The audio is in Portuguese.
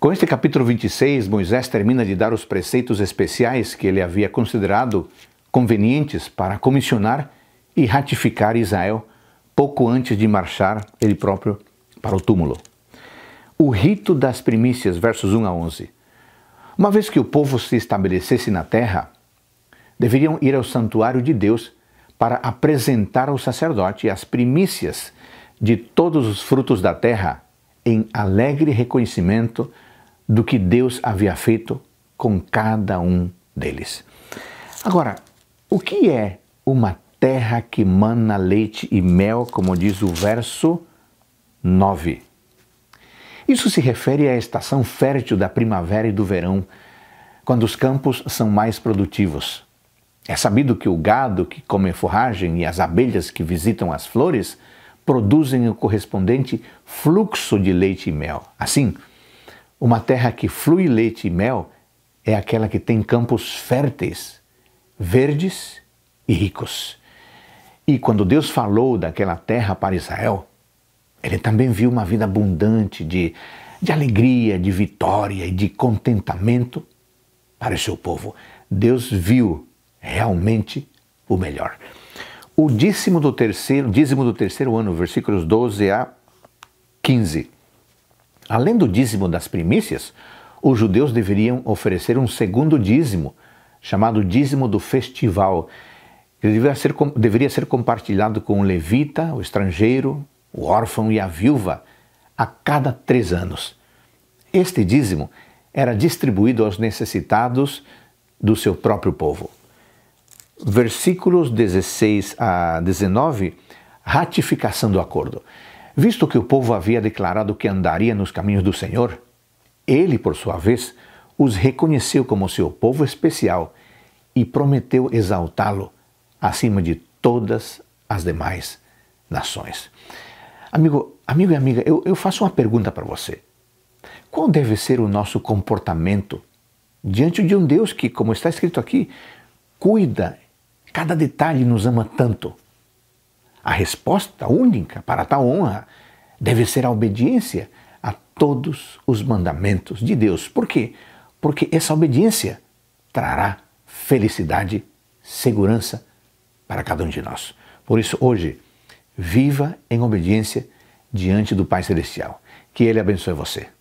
Com este capítulo 26, Moisés termina de dar os preceitos especiais que ele havia considerado convenientes para comissionar e ratificar Israel pouco antes de marchar ele próprio para o túmulo. O rito das primícias, versos 1 a 11. Uma vez que o povo se estabelecesse na terra, deveriam ir ao santuário de Deus para apresentar ao sacerdote as primícias de todos os frutos da terra em alegre reconhecimento do que Deus havia feito com cada um deles. Agora, o que é uma terra que mana leite e mel, como diz o verso 9? Isso se refere à estação fértil da primavera e do verão, quando os campos são mais produtivos. É sabido que o gado que come forragem e as abelhas que visitam as flores produzem o correspondente fluxo de leite e mel. Assim, uma terra que flui leite e mel é aquela que tem campos férteis, verdes e ricos. E quando Deus falou daquela terra para Israel, ele também viu uma vida abundante de, de alegria, de vitória e de contentamento para o seu povo. Deus viu realmente o melhor. O dízimo do terceiro, dízimo do terceiro ano, versículos 12 a 15. Além do dízimo das primícias, os judeus deveriam oferecer um segundo dízimo, chamado dízimo do festival, que deveria ser, deveria ser compartilhado com o levita, o estrangeiro, o órfão e a viúva, a cada três anos. Este dízimo era distribuído aos necessitados do seu próprio povo. Versículos 16 a 19, ratificação do acordo. Visto que o povo havia declarado que andaria nos caminhos do Senhor, ele, por sua vez, os reconheceu como seu povo especial e prometeu exaltá-lo acima de todas as demais nações. Amigo, amigo e amiga, eu, eu faço uma pergunta para você. Qual deve ser o nosso comportamento diante de um Deus que, como está escrito aqui, cuida, cada detalhe e nos ama tanto? A resposta única para tal honra deve ser a obediência a todos os mandamentos de Deus. Por quê? Porque essa obediência trará felicidade, segurança para cada um de nós. Por isso, hoje, viva em obediência diante do Pai Celestial. Que Ele abençoe você.